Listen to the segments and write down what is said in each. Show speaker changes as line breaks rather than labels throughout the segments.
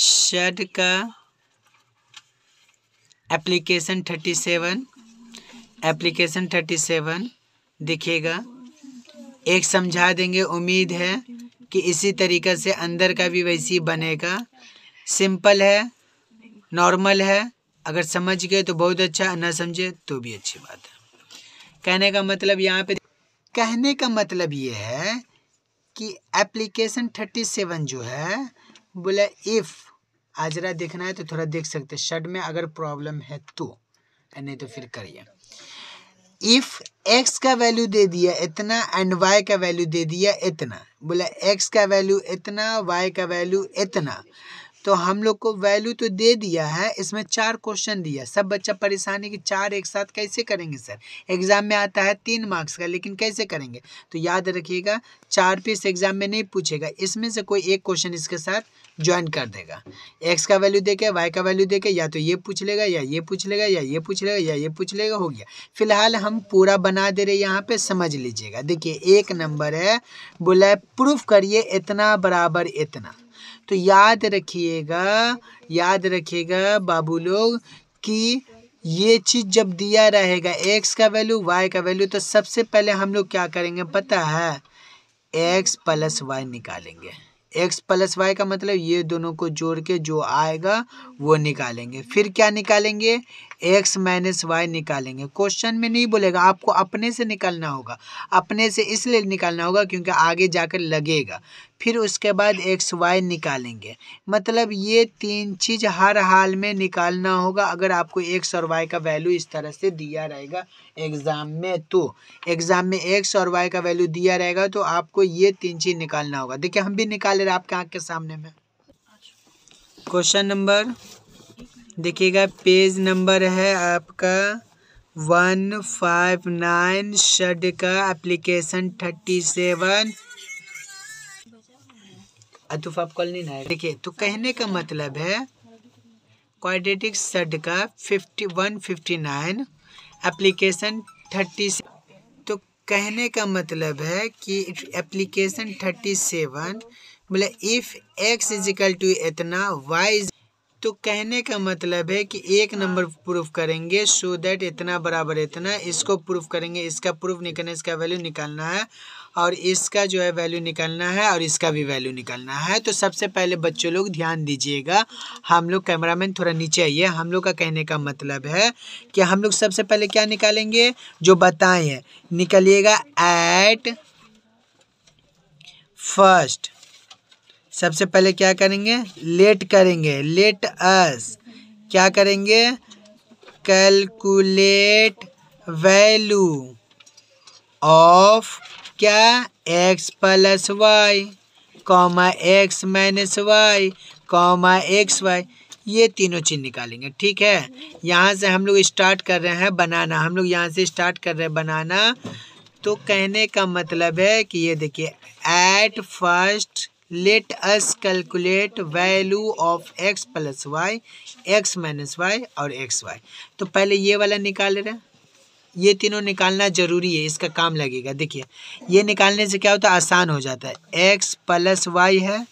Shade का application thirty seven application thirty seven दिखेगा एक समझा देंगे उम्मीद है कि इसी तरीक़े से अंदर का भी वैसी बनेगा सिंपल है नॉर्मल है अगर समझ गए तो बहुत अच्छा ना समझे तो भी अच्छी बात है कहने का मतलब यहाँ पे कहने का मतलब ये है कि एप्लीकेशन थर्टी सेवन जो है बोले इफ़ आजरा देखना है तो थोड़ा देख सकते शर्ट में अगर प्रॉब्लम है तो नहीं तो फिर करिए इफ एक्स का वैल्यू दे दिया इतना एंड वाई का वैल्यू दे दिया इतना बोला एक्स का वैल्यू इतना वाई का वैल्यू इतना तो हम लोग को वैल्यू तो दे दिया है इसमें चार क्वेश्चन दिया सब बच्चा परेशानी कि चार एक साथ कैसे करेंगे सर एग्जाम में आता है तीन मार्क्स का लेकिन कैसे करेंगे तो याद रखिएगा चार पीस एग्जाम में नहीं पूछेगा इसमें से कोई एक क्वेश्चन इसके साथ ज्वाइन कर देगा एक्स का वैल्यू देके वाई का वैल्यू देके या तो ये पूछ लेगा या ये पूछ लेगा या ये पूछ लेगा या ये पूछ लेगा हो गया फिलहाल हम पूरा बना दे रहे यहाँ पे समझ लीजिएगा देखिए एक नंबर है बोला प्रूफ करिए इतना बराबर इतना तो याद रखिएगा याद रखिएगा बाबू लोग कि ये चीज़ जब दिया रहेगा एक्स का वैल्यू वाई का वैल्यू तो सबसे पहले हम लोग क्या करेंगे पता है एक्स प्लस वाई निकालेंगे एक्स प्लस वाई का मतलब ये दोनों को जोड़ के जो आएगा वो निकालेंगे फिर क्या निकालेंगे एक्स माइनस वाई निकालेंगे क्वेश्चन में नहीं बोलेगा आपको अपने से निकालना होगा अपने से इसलिए निकालना होगा क्योंकि आगे जाकर लगेगा फिर उसके बाद एक्स वाई निकालेंगे मतलब ये तीन चीज़ हर हाल में निकालना होगा अगर आपको एक्स और वाई का वैल्यू इस तरह से दिया रहेगा एग्ज़ाम में तो एग्ज़ाम में एक्स और वाई का वैल्यू दिया रहेगा तो आपको ये तीन चीज़ निकालना होगा देखिए हम भी निकाल रहे आपके आँख के सामने में क्वेश्चन नंबर देखिएगा पेज नंबर है आपका वन फाइव नाइन शड का एप्लीकेशन थर्टी सेवन कॉल नहीं ना देखिए तो कहने का मतलब है क्वाड्रेटिक सेट का fifty one fifty nine application thirty तो कहने का मतलब है कि एप्लीकेशन थर्टी सेवन मतलब इफ़ एक्स इजिकल टू इतना वाई तो कहने का मतलब है कि एक नंबर प्रूफ करेंगे सो so दैट इतना बराबर इतना इसको प्रूफ करेंगे इसका प्रूफ निकलना इसका वैल्यू निकालना है और इसका जो है वैल्यू निकलना है और इसका भी वैल्यू निकलना है तो सबसे पहले बच्चों लोग ध्यान दीजिएगा हम लोग कैमरामैन थोड़ा नीचे आइए हम लोग का कहने का मतलब है कि हम लोग सबसे पहले क्या निकालेंगे जो बताएं हैं निकालिएगा एट फर्स्ट सबसे पहले क्या करेंगे लेट करेंगे लेट अस क्या करेंगे कैलकुलेट वैल्यू ऑफ क्या x plus y comma x minus y comma x y ये तीनों चीज़ निकालेंगे ठीक है यहाँ से हम लोग स्टार्ट कर रहे हैं बनाना हम लोग यहाँ से स्टार्ट कर रहे हैं बनाना तो कहने का मतलब है कि ये देखिए at first let us calculate value of x plus y x minus y और एक्स वाई तो पहले ये वाला निकाल रहे हैं ये तीनों निकालना जरूरी है इसका काम लगेगा देखिए ये निकालने से क्या होता है आसान हो जाता है एक्स प्लस वाई है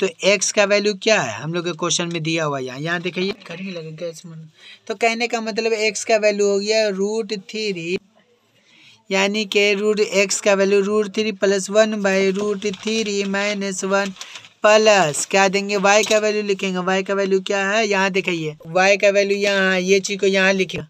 तो एक्स का वैल्यू क्या है हम लोग के क्वेश्चन में दिया हुआ यहाँ यहाँ देखिए करने लगेगा मन तो कहने का मतलब एक्स का वैल्यू हो गया रूट थ्री यानी कि रूट एक्स का value root three plus one by root three minus one plus क्या देंगे वाई का वैल्यू लिखेंगे वाई का वैल्यू क्या है यहाँ देखिए वाई का वैल्यू यहाँ ये चीज़ को यहाँ लिखेगा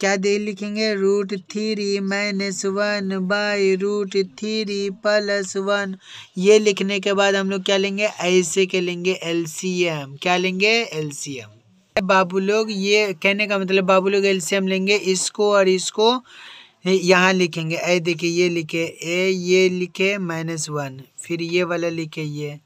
क्या दे लिखेंगे root three minus one by root three plus one ये लिखने के बाद हम लोग क्या लेंगे ऐसे के लेंगे एल क्या लेंगे एल बाबू लोग ये कहने का मतलब बाबू लोग एल लेंगे इसको और इसको यहाँ लिखेंगे ए देखिए ये लिखे ए ये लिखे माइनस वन फिर ये वाला लिखे ये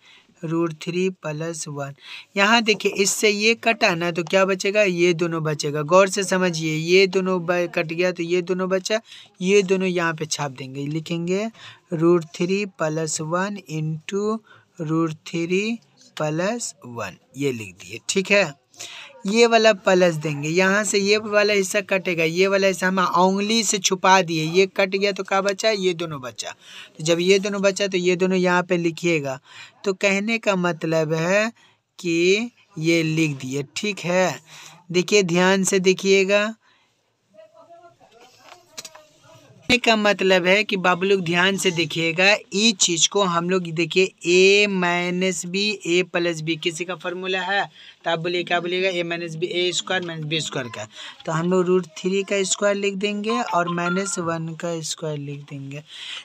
रूट थ्री प्लस वन यहाँ देखिए इससे ये कटा ना तो क्या बचेगा ये दोनों बचेगा गौर से समझिए ये दोनों कट गया तो ये दोनों बचा ये दोनों यहाँ पे छाप देंगे लिखेंगे root three plus one into root three plus one ये लिख दिए ठीक है ये वाला प्लस देंगे यहाँ से ये वाला हिस्सा कटेगा ये वाला हिस्सा हम उंगली से छुपा दिए ये कट गया तो क्या बचा ये दोनों बचा तो जब ये दोनों बचा तो ये दोनों यहाँ पे लिखिएगा तो कहने का मतलब है कि ये लिख दिए ठीक है देखिए ध्यान से देखिएगा का मतलब है कि बाबू लोग ध्यान से देखिएगा इस चीज़ को हम लोग देखिए a minus b a plus b किसी का फॉर्मूला है तो आप बोलिए क्या बोलिएगा a minus b a square minus b square का तो हम लोग रूट थ्री का स्क्वायर लिख देंगे और माइनस वन का स्क्वायर लिख देंगे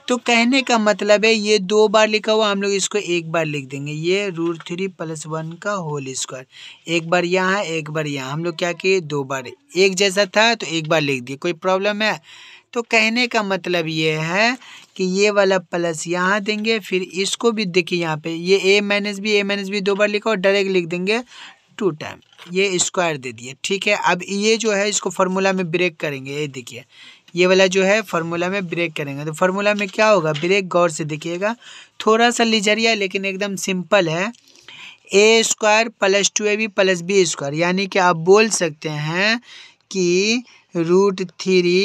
तो कहने का मतलब है ये दो बार लिखा हुआ हम लोग इसको एक बार लिख देंगे ये रूट थ्री प्लस वन का होल स्क्वायर एक बार यहाँ एक बार यहाँ हम लोग क्या किए दो बार एक जैसा था तो एक बार लिख दिए कोई प्रॉब्लम है तो कहने का मतलब ये है कि ये वाला प्लस यहाँ देंगे फिर इसको भी देखिए यहाँ पे ये a minus b a minus b दो बार लिखा और डायरेक्ट लिख देंगे टू टाइम ये स्क्वायर दे दिए ठीक है अब ये जो है इसको फार्मूला में ब्रेक करेंगे ये देखिए ये वाला जो है फार्मूला में ब्रेक करेंगे तो फार्मूला में क्या होगा ब्रेक गौर से देखिएगा थोड़ा सा लिजरिया लेकिन एकदम सिंपल है a square plus two a b plus b square यानी कि आप बोल सकते हैं कि रूट थ्री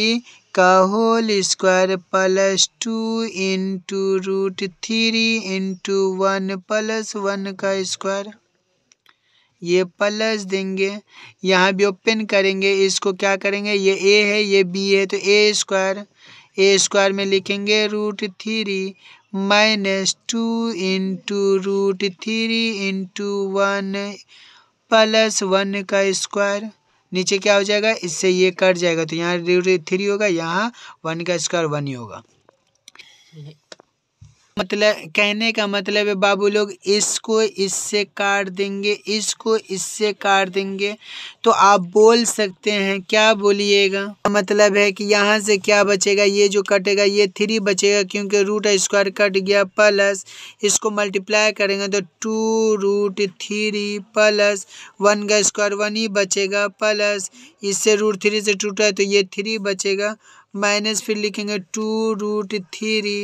का whole square plus two into root three into one plus one का स्क्वायर ये प्लस देंगे यहाँ भी ओपन करेंगे इसको क्या करेंगे ये ए है ये बी है तो ए स्क्वायर ए स्क्वायर में लिखेंगे root three minus two into root three into one plus one का स्क्वायर नीचे क्या हो जाएगा इससे ये कट जाएगा तो यहाँ थ्री होगा यहाँ वन का स्क्वायर वन ही होगा मतलब कहने का मतलब है बाबू लोग इसको इससे काट देंगे इसको इससे काट देंगे तो आप बोल सकते हैं क्या बोलिएगा मतलब है कि यहाँ से क्या बचेगा ये जो कटेगा ये थ्री बचेगा क्योंकि रूट स्क्वायर कट गया प्लस इसको मल्टीप्लाई करेंगे तो two root three plus one का स्क्वायर वन ही बचेगा प्लस इससे रूट थ्री से टूटा है तो ये थ्री बचेगा माइनस फिर लिखेंगे two root three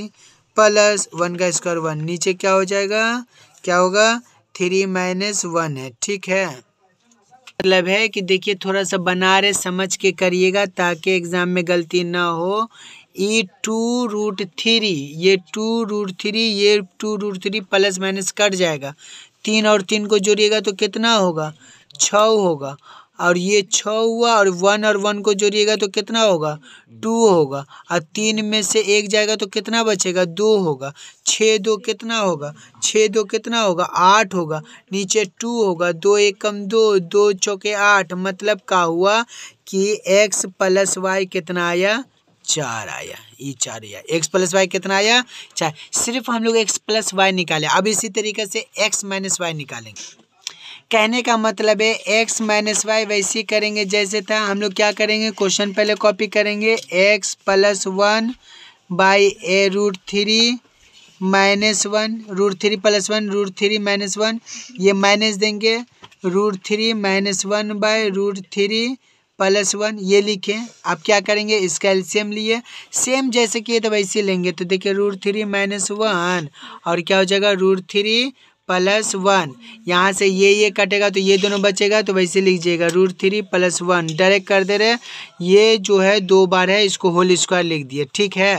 plus one का स्क्वायर वन नीचे क्या हो जाएगा क्या होगा थ्री माइनस वन है ठीक है मतलब है कि देखिए थोड़ा सा बना रहे समझ के करिएगा ताकि एग्ज़ाम में गलती ना हो ई टू रूट थ्री ये टू रूट थ्री ये two root three plus minus cut जाएगा तीन और तीन को जोड़िएगा तो कितना होगा छ होगा और ये छ हुआ और वन और वन को जोड़िएगा तो कितना होगा टू होगा और तीन में से एक जाएगा तो कितना बचेगा दो होगा छः दो कितना होगा छः दो कितना होगा आठ होगा नीचे टू होगा दो एकम दो दो चौके आठ मतलब का हुआ कि एक्स प्लस वाई कितना आया चार आया ये चार आया एक्स प्लस वाई कितना आया चार सिर्फ हम लोग एक्स प्लस वाई निकाले अब इसी तरीके से एक्स माइनस वाई निकालेंगे कहने का मतलब है एक्स माइनस वाई वैसे ही करेंगे जैसे था हम लोग क्या करेंगे क्वेश्चन पहले कॉपी करेंगे x plus one by a root three minus one root three plus one root three minus one ये माइनस देंगे root three minus one by root three plus one ये लिखें आप क्या करेंगे इसका एल्सियम लिए सेम जैसे किए तो वैसे लेंगे तो देखिए रूट थ्री माइनस वन और क्या हो जाएगा रूट थ्री प्लस वन यहाँ से ये ये कटेगा तो ये दोनों बचेगा तो वैसे लीजिएगा root three plus one direct कर दे रहे ये जो है दो बार है इसको होल स्क्वायर लिख दिए ठीक है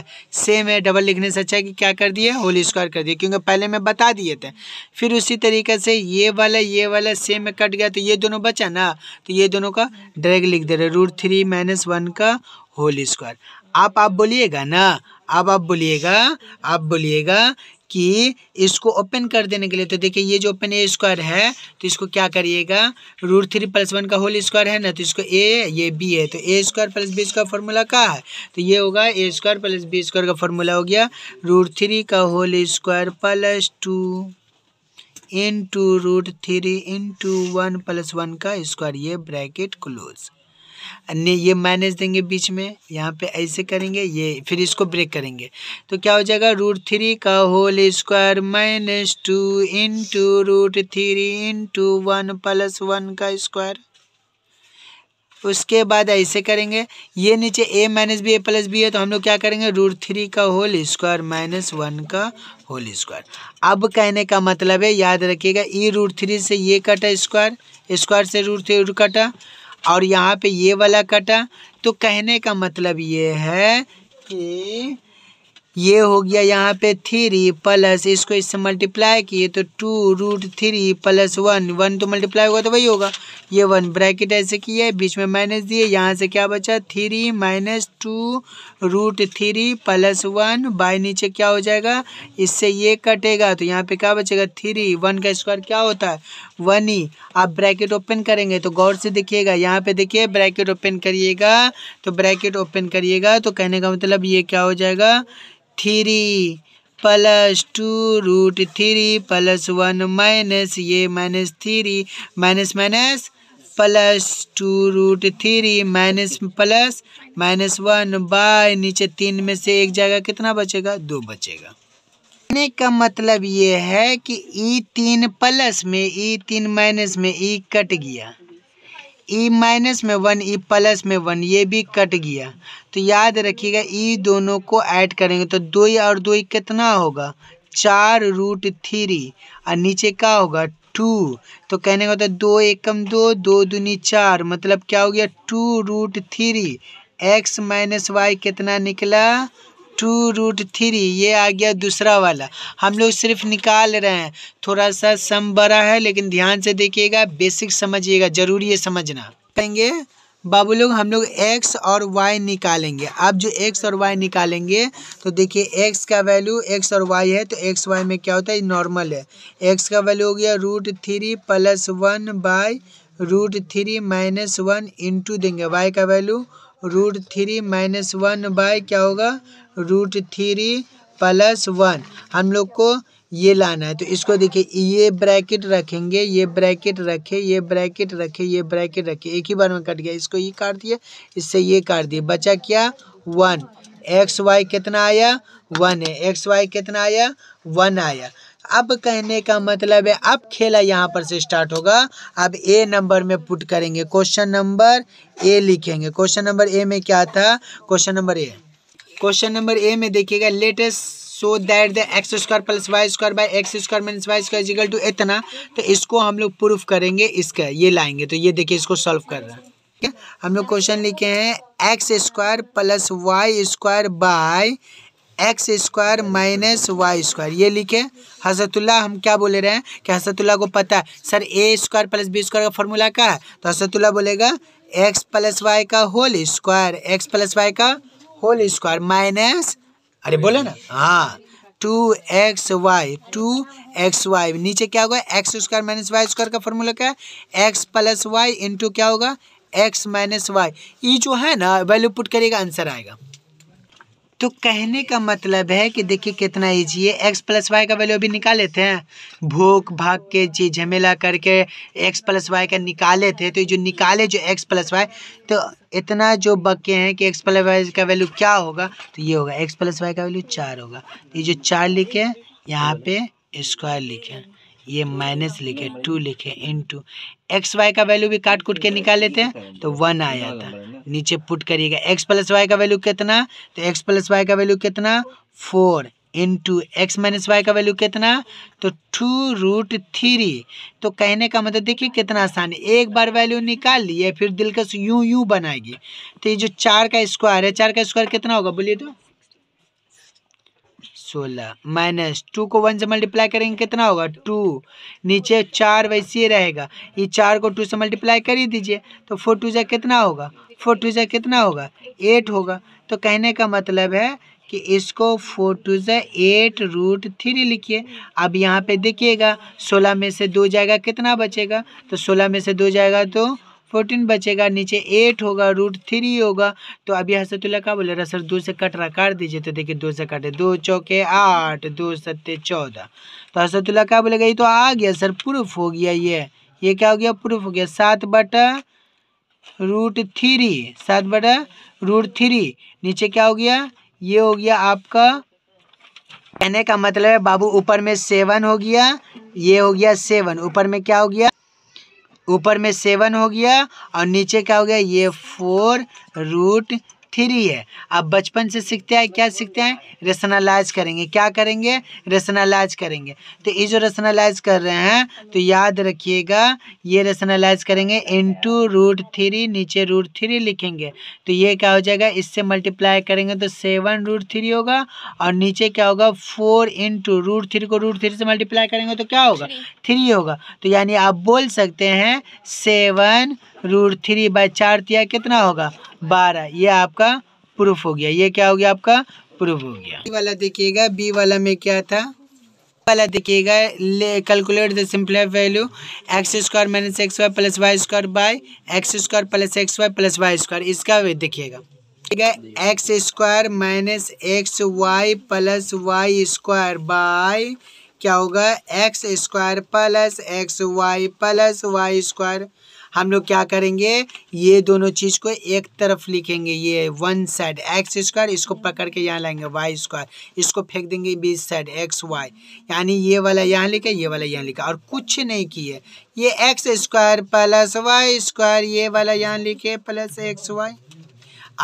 सेम है डबल लिखने से अच्छा है कि क्या कर दिए होल स्क्वायर कर दिए क्योंकि पहले मैं बता दिए थे फिर उसी तरीके से ये वाला ये वाला सेम में कट गया तो ये दोनों बचा ना तो ये दोनों का डायरेक्ट लिख दे रहे रूट थ्री माइनस वन का होल स्क्वायर आप आप बोलिएगा ना अब आप बोलिएगा आप बोलिएगा कि इसको ओपन कर देने के लिए तो देखिए ये जो ओपन ए स्क्वायर है तो इसको क्या करिएगा रूट थ्री प्लस वन का होल स्क्वायर है ना तो इसको ए ये बी है तो a square plus b square formula का है तो ये होगा a square plus b square का फार्मूला हो गया रूट थ्री का whole square plus two into root three into one plus one का स्क्वायर ये ब्रैकेट क्लोज अन्य ये माइनस देंगे बीच में यहाँ पे ऐसे करेंगे ये फिर इसको ब्रेक करेंगे तो क्या हो जाएगा रूट थ्री का whole square minus two into root three into one plus one का स्क्वायर उसके बाद ऐसे करेंगे ये नीचे a minus b a plus b है तो हम लोग क्या करेंगे रूट थ्री का होल स्क्वायर माइनस वन का होल स्क्वायर अब कहने का मतलब है याद रखिएगा ई रूट थ्री से ये कटा स्क्वायर स्क्वायर से रूट थ्री कटा और यहाँ पे ये वाला कटा तो कहने का मतलब ये है कि ये हो गया यहाँ पे थ्री प्लस इसको इससे मल्टीप्लाई किए तो two root three plus one one तो मल्टीप्लाई होगा तो वही होगा ये वन ब्रैकेट ऐसे की है बीच में माइनस दिए यहाँ से क्या बचा three minus two root three plus one by नीचे क्या हो जाएगा इससे ये कटेगा तो यहाँ पे क्या बचेगा थ्री वन का स्क्वायर क्या होता है वन ही आप ब्रैकेट ओपन करेंगे तो गौर से देखिएगा यहाँ पे देखिए ब्रैकेट ओपन करिएगा तो ब्रैकेट ओपन करिएगा तो कहने का मतलब ये क्या हो जाएगा three plus two root three plus one minus ये minus three minus minus plus two root three minus plus minus one by नीचे तीन में से एक जाएगा कितना बचेगा दो बचेगा कहने का मतलब ये है कि ई तीन प्लस में ई तीन माइनस में ई कट गया ई माइनस में वन ई प्लस में वन ये भी कट गया तो याद रखिएगा ई दोनों को ऐड करेंगे तो दो और दो कितना होगा चार रूट थ्री और नीचे का होगा टू तो कहने का होता है दो एकम दो दो दूनी चार मतलब क्या हो गया two root three x minus y कितना निकला टू रूट थ्री ये आ गया दूसरा वाला हम लोग सिर्फ निकाल रहे हैं थोड़ा सा सम बड़ा है लेकिन ध्यान से देखिएगा बेसिक समझिएगा जरूरी है समझना कहेंगे बाबू लोग हम लोग एक्स और वाई निकालेंगे अब जो एक्स और वाई निकालेंगे तो देखिए एक्स का वैल्यू एक्स और वाई है तो एक्स वाई में क्या होता है नॉर्मल है एक्स का वैल्यू हो गया root three plus one by root three minus one into देंगे वाई का value root three minus one by क्या होगा रूट थ्री प्लस वन हम लोग को ये लाना है तो इसको देखिए ये ब्रैकेट रखेंगे ये ब्रैकेट रखे ये ब्रैकेट रखे ये ब्रैकेट रखे एक ही बार में कट गया इसको ये काट दिया इससे ये काट दिया बचा क्या वन एक्स वाई कितना आया वन है एक्स वाई कितना आया वन आया अब कहने का मतलब है अब खेला यहाँ पर से स्टार्ट होगा अब ए नंबर में पुट करेंगे क्वेश्चन नंबर ए लिखेंगे क्वेश्चन नंबर ए में क्या था question number a question number a में देखिएगा latest so that the x square plus y square by x square minus y square equal to इतना तो इसको हम लोग प्रूफ करेंगे इसका ये लाएंगे तो ये देखिए इसको सॉल्व कर रहा है ठीक है हम लोग क्वेश्चन लिखे हैं x square plus y square by x square minus y square ये लिखे हसतुल्ला हम क्या बोले रहे हैं कि हसतुल्ला को पता है sir a square plus b square का फॉर्मूला क्या है तो हसतुल्ला बोलेगा एक्स प्लस वाई का whole square x plus y का होल स्क्वायर माइनस अरे बोले ना हाँ two x y two x y नीचे क्या होगा x square minus y square का फॉर्मूला क्या है एक्स प्लस वाई इंटू क्या होगा एक्स माइनस वाई ये जो है ना वैल्यू पुट करिएगा आंसर आएगा तो कहने का मतलब है कि देखिए कितना ईजी है एक्स प्लस वाई का वैल्यू अभी निकाल लेते हैं भूख भाग के जी झमेला करके एक्स प्लस वाई का निकाले थे तो जो निकाले जो एक्स प्लस वाई तो इतना जो बके हैं कि एक्स प्लस वाई का वैल्यू क्या होगा तो ये होगा एक्स प्लस वाई का वैल्यू चार होगा तो ये जो चार लिखे यहाँ पे स्क्वायर लिखे ये माइनस लिखे टू लिखे इन टू एक्स वाई का वैल्यू भी काट कूट के निकाल लेते हैं तो वन आ जाता नीचे पुट करिएगा एक्स प्लस वाई का वैल्यू कितना तो एक्स प्लस वाई का वैल्यू कितना four two x minus y का वैल्यू कितना तो टू रूट थ्री तो कहने का मतलब देखिए कितना आसान है एक बार वैल्यू निकाल लिए फिर दिलकश यूं यूं बनाएगी तो ये जो चार का स्क्वायर है चार का स्क्वायर कितना होगा बोलिए तो सोलह माइनस टू को वन से मल्टीप्लाई करेंगे कितना होगा टू नीचे चार वैसे ही रहेगा ये चार को टू से मल्टीप्लाई कर ही दीजिए तो फोर टू जै कितना होगा फोर टू जै कितना होगा एट होगा तो कहने का मतलब है कि इसको फोर टू जै एट रूट थ्री लिखिए अब यहाँ पे देखिएगा सोलह में से दो जाएगा कितना बचेगा तो सोलह में से दो जाएगा तो फोर्टीन बचेगा नीचे एट होगा रूट थ्री होगा तो अभी हसतुल्ला क्या बोले रहा सर दो से कट रहा काट दीजिए तो देखिए दो से काटे दो चौके आठ दो सत्ते चौदह तो हसतुल्ला क्या बोलेगा ये तो आ गया सर प्रूफ हो गया ये ये क्या हो गया प्रूफ हो गया सात बटा रूट थ्री सात बटा रूट थ्री नीचे क्या हो गया ये हो गया आपका कहने का मतलब है बाबू ऊपर में सेवन हो गया ये हो गया सेवन ऊपर में क्या हो गया ऊपर में सेवन हो गया और नीचे क्या हो गया ये फोर रूट थ्री है आप बचपन से सीखते हैं क्या सीखते हैं रेशनलाइज करेंगे क्या करेंगे रेशनलाइज करेंगे तो ये जो रेशनलाइज कर रहे हैं तो याद रखिएगा ये रेशनलाइज करेंगे इन टू रूट थ्री नीचे रूट थ्री लिखेंगे तो ये क्या हो जाएगा इससे मल्टीप्लाई करेंगे तो सेवन रूट थ्री होगा और नीचे क्या होगा four into root three को रूट थ्री से मल्टीप्लाई करेंगे तो क्या होगा थ्री होगा तो यानी आप बोल सकते हैं सेवन रूट थ्री बाई चार तिया कितना होगा बारह ये आपका प्रूफ हो गया ये क्या हो गया आपका प्रूफ हो गया बी वाला देखिएगा बी वाला में क्या था वाला देखिएगा calculate the simpler value x square minus x y plus y square by x square plus x y plus y square इसका देखिएगा ठीक है x square minus x y plus y square by क्या होगा x square plus x y plus y square हम लोग क्या करेंगे ये दोनों चीज़ को एक तरफ लिखेंगे ये वन साइड एक्स स्क्वायर इसको पकड़ के यहाँ लाएंगे वाई स्क्वायर इसको फेंक देंगे बीस साइड एक्स वाई यानी ये वाला यहाँ लिखा ये वाला यहाँ लिखा और कुछ नहीं किए ये x square plus y square ये वाला यहाँ लिखे प्लस एक्स वाई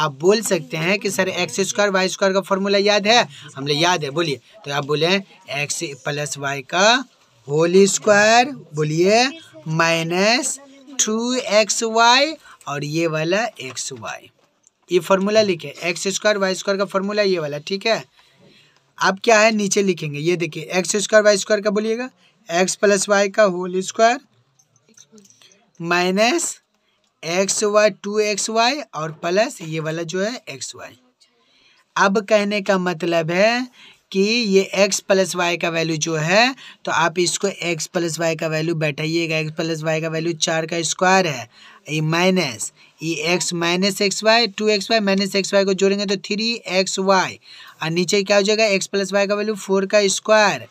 आप बोल सकते हैं कि sir x square y square का फॉर्मूला याद है हमने याद है बोलिए तो आप बोले एक्स प्लस वाई का होल स्क्वायर बोलिए माइनस टू एक्स वाई और ये वाला एक्स वाई ये फार्मूला लिखे एक्स स्क्वायर वाई स्क्वायर का फार्मूला ये वाला ठीक है अब क्या है नीचे लिखेंगे ये देखिए एक्स स्क्वायर वाई स्क्वायर का बोलिएगा एक्स प्लस वाई का whole square minus x y two x y और प्लस ये वाला जो है एक्स वाई अब कहने का मतलब है कि ये एक्स प्लस वाई का वैल्यू जो है तो आप इसको एक्स प्लस वाई का वैल्यू बैठाइएगा एक्स प्लस वाई का वैल्यू चार का स्क्वायर है ये माइनस ये x minus x y two x y minus x y को जोड़ेंगे तो थ्री एक्स वाई और नीचे क्या हो जाएगा एक्स प्लस वाई का वैल्यू फोर का स्क्वायर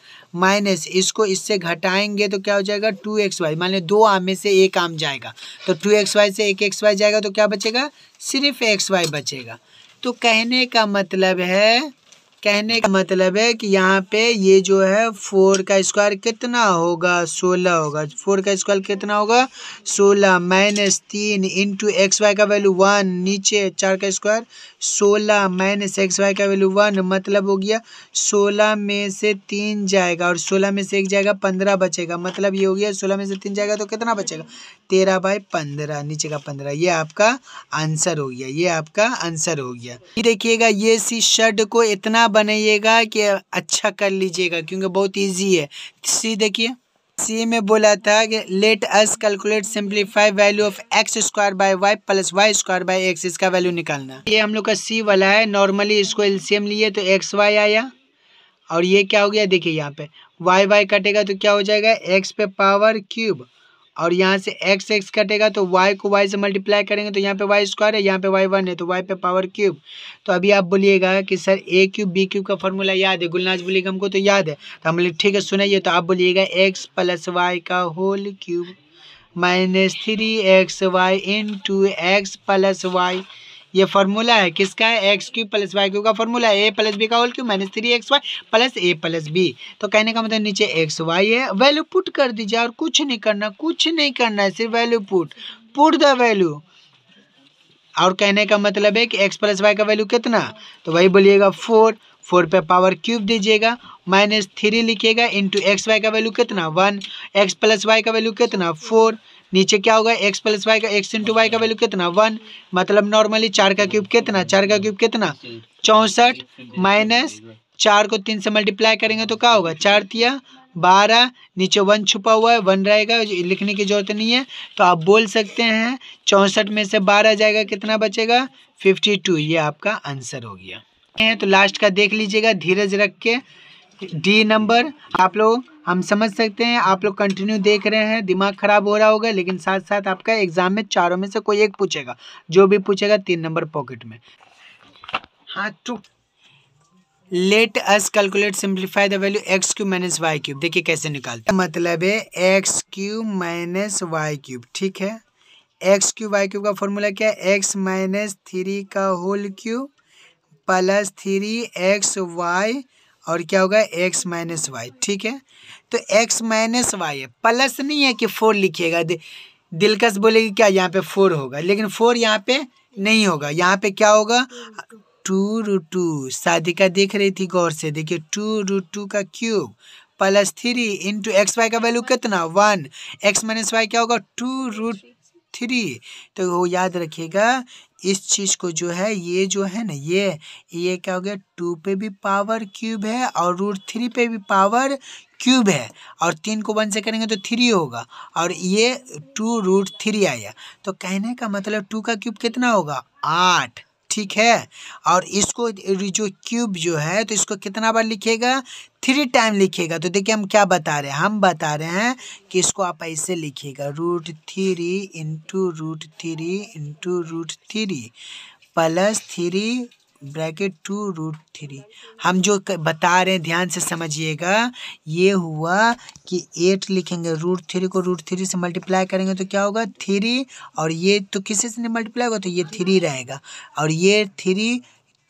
माइनस इसको इससे घटाएंगे तो क्या हो जाएगा टू एक्स वाई मान लें दो आम में से एक आम जाएगा तो टू एक्स वाई से एक एक्स वाई जाएगा तो क्या बचेगा सिर्फ एक्स वाई बचेगा तो कहने का मतलब है कहने का मतलब है कि यहाँ पे ये जो है फोर का स्क्वायर कितना होगा सोलह होगा फोर का स्क्वायर कितना होगा सोलह माइनस तीन इंटू एक्स वाई का वैल्यू वन नीचे चार का स्क्वायर सोलह माइनस एक्स वाई का वैल्यू वन मतलब हो गया सोलह में से तीन जाएगा और सोलह में से एक जाएगा पंद्रह बचेगा मतलब ये हो गया सोलह में से तीन जाएगा तो कितना बचेगा तेरह बाई पंद्रह नीचे का पंद्रह ये आपका आंसर हो गया ये आपका आंसर हो गया देखिएगा ये सी शर्ट को इतना बनाइएगा कि अच्छा कर लीजिएगा क्योंकि बहुत इजी है सी देखिए सी में बोला था कि let us calculate simplify value of x square by y plus y square by x इसका वैल्यू निकालना ये हम लोग का सी वाला है नॉर्मली इसको एलसीएम लिए तो एक्स वाई आया और ये क्या हो गया देखिए यहाँ पे वाई वाई कटेगा तो क्या हो जाएगा एक्स पे पावर क्यूब और यहाँ से एक्स एक्स कटेगा तो वाई को वाई से मल्टीप्लाई करेंगे तो यहाँ पे वाई स्क्वायर है यहाँ पे वाई वन है तो वाई पे पावर क्यूब तो अभी आप बोलिएगा कि sir a cube b cube का फॉर्मूला याद है गुलनाज बोलिएगा हमको तो याद है तो हम ठीक है सुनाइए तो आप बोलिएगा एक्स प्लस वाई का whole cube minus three x y into x plus y ये फार्मूला है किसका है x cube plus y cube का फार्मूला ए प्लस बी का whole cube minus three x y plus a plus b तो कहने का मतलब नीचे एक्स वाई है वैल्यू पुट कर दीजिए और कुछ नहीं करना कुछ नहीं करना है सिर्फ value put put the value और कहने का मतलब है कि एक्स प्लस वाई का वैल्यू कितना तो वही बोलिएगा फोर फोर पे पावर क्यूब दीजिएगा माइनस थ्री लिखिएगा इंटू एक्स वाई का वैल्यू कितना वन एक्स प्लस वाई का वैल्यू कितना फोर नीचे क्या होगा एक्स प्लस वाई का एक्स इंटू वाई का वैल्यू कितना वन मतलब नॉर्मली चार का क्यूब कितना चार का क्यूब कितना चौंसठ माइनस चार को तीन से मल्टीप्लाई करेंगे तो क्या होगा चार तिया बारह नीचे वन छुपा हुआ है वन रहेगा लिखने की जरूरत नहीं है तो आप बोल सकते हैं चौंसठ में से बारह जाएगा कितना बचेगा फिफ्टी टू ये आपका आंसर हो गया तो लास्ट का देख लीजिएगा धीरज रख के डी नंबर आप लोग हम समझ सकते हैं आप लोग कंटिन्यू देख रहे हैं दिमाग खराब हो रहा होगा लेकिन साथ साथ आपका एग्जाम में चारों में से कोई एक पूछेगा जो भी पूछेगा तीन नंबर पॉकेट में हाँ to let us calculate simplify the value x cube minus y cube देखिए कैसे निकालते हैं मतलब है x cube minus y cube ठीक है एक्स क्यूब वाई क्यूब का फॉर्मूला क्या है एक्स माइनस थ्री का whole cube plus three x y और क्या होगा एक्स माइनस वाई ठीक है तो एक्स माइनस वाई है प्लस नहीं है कि फोर लिखिएगा दिलकश बोलेगी क्या यहाँ पे फोर होगा लेकिन फोर यहाँ पे नहीं होगा यहाँ पे क्या होगा टू रू टू साधिका देख रही थी गौर से देखिए टू रू टू का cube plus three into x y का वैल्यू कितना वन एक्स माइनस वाई क्या होगा टू रूट थ्री तो वो याद रखिएगा इस चीज़ को जो है ये जो है ना ये ये क्या हो गया टू पे भी पावर क्यूब है और रूट थ्री पे भी पावर क्यूब है और तीन को वन से करेंगे तो थ्री होगा और ये टू रूट थ्री आया तो कहने का मतलब टू का क्यूब कितना होगा आठ ठीक है और इसको जो क्यूब जो है तो इसको कितना बार लिखिएगा थ्री टाइम लिखेगा तो देखिए हम क्या बता रहे हैं हम बता रहे हैं कि इसको आप ऐसे लिखिएगा root three into root three into root three plus three bracket two root three हम जो बता रहे हैं ध्यान से समझिएगा ये हुआ कि एट लिखेंगे रूट थ्री को रूट थ्री से मल्टीप्लाई करेंगे तो क्या होगा थ्री और ये तो किसी से नहीं मल्टीप्लाई होगा तो ये थ्री रहेगा और ये थ्री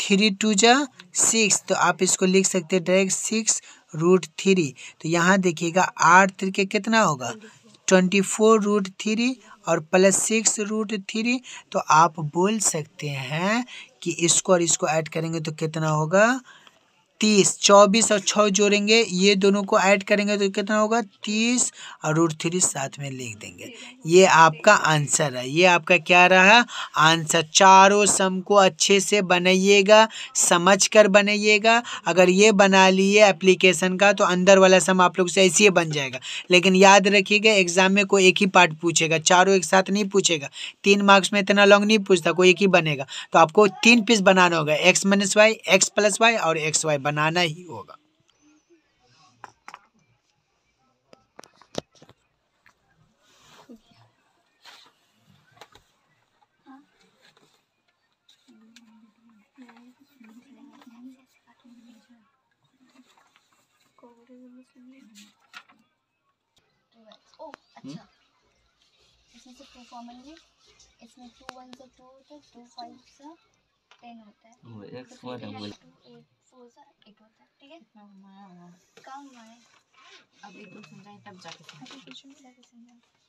थ्री टू जा सिक्स तो आप इसको लिख सकते हैं डायरेक्ट सिक्स रूट थ्री तो यहाँ देखिएगा आठ के कितना होगा ट्वेंटी फोर रूट थ्री और प्लस सिक्स रूट थ्री तो आप बोल सकते हैं कि इसको और इसको ऐड करेंगे तो कितना होगा तीस चौबीस और छः जोड़ेंगे ये दोनों को ऐड करेंगे तो कितना होगा तीस और रूट थ्री साथ में लिख देंगे ये आपका आंसर है ये आपका क्या रहा आंसर चारों सम को अच्छे से बनाइएगा समझ कर बनाइएगा अगर ये बना लिए एप्लीकेशन का तो अंदर वाला सम आप लोग से ऐसे ही बन जाएगा लेकिन याद रखिएगा एग्जाम में कोई एक ही पार्ट पूछेगा चारों एक साथ नहीं पूछेगा तीन मार्क्स में इतना लॉन्ग नहीं पूछता कोई एक ही बनेगा तो आपको तीन पीस बनाना होगा x minus y x plus y और एक्स वाई बनाना ही होगा अच्छा। इसमें टू वन से टू होता टू फाइव से टेन होता है समोसा एक होता है ठीक है काम हुआ है
अब एक बार समझाए
तब जाके सुन कुछ नहीं जाके